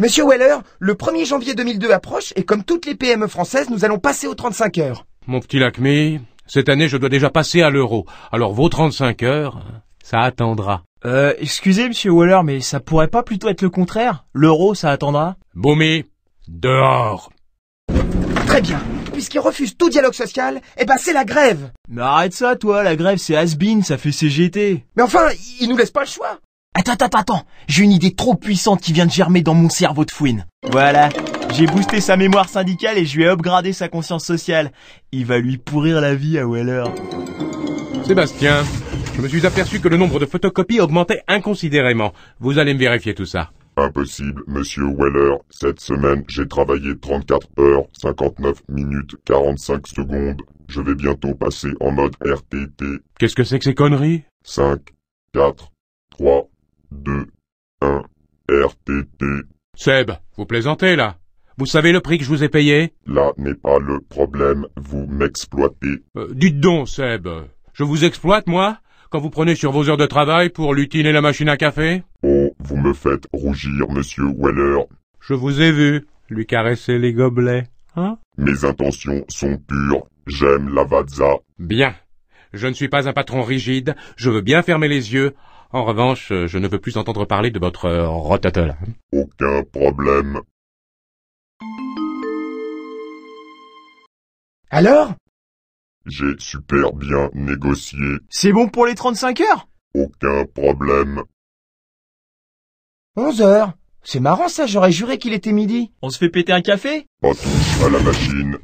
Monsieur Weller, le 1er janvier 2002 approche et comme toutes les PME françaises, nous allons passer aux 35 heures. Mon petit lacmé, cette année je dois déjà passer à l'euro. Alors vos 35 heures, ça attendra. Euh, excusez monsieur Weller, mais ça pourrait pas plutôt être le contraire L'euro, ça attendra Boumi, dehors Très bien Puisqu'il refuse tout dialogue social, eh ben c'est la grève. Mais arrête ça, toi, la grève c'est has ça fait CGT. Mais enfin, ils nous laisse pas le choix. Attends, attends, attends, j'ai une idée trop puissante qui vient de germer dans mon cerveau de fouine. Voilà, j'ai boosté sa mémoire syndicale et je lui ai upgradé sa conscience sociale. Il va lui pourrir la vie à Weller. Sébastien, je me suis aperçu que le nombre de photocopies augmentait inconsidérément. Vous allez me vérifier tout ça. Impossible, monsieur Weller. Cette semaine, j'ai travaillé 34 heures, 59 minutes, 45 secondes. Je vais bientôt passer en mode RTT. Qu'est-ce que c'est que ces conneries 5, 4, 3, 2, 1, RTT. Seb, vous plaisantez là Vous savez le prix que je vous ai payé Là n'est pas le problème, vous m'exploitez. Euh, dites donc, Seb, je vous exploite, moi quand vous prenez sur vos heures de travail pour lutiner la machine à café Oh, vous me faites rougir, monsieur Weller. Je vous ai vu lui caresser les gobelets, hein Mes intentions sont pures. J'aime la Vazza. Bien. Je ne suis pas un patron rigide. Je veux bien fermer les yeux en revanche, euh, je ne veux plus entendre parler de votre euh, rotatel. Aucun problème. Alors J'ai super bien négocié. C'est bon pour les 35 heures Aucun problème. 11 heures. C'est marrant ça, j'aurais juré qu'il était midi. On se fait péter un café Pas touche à la machine.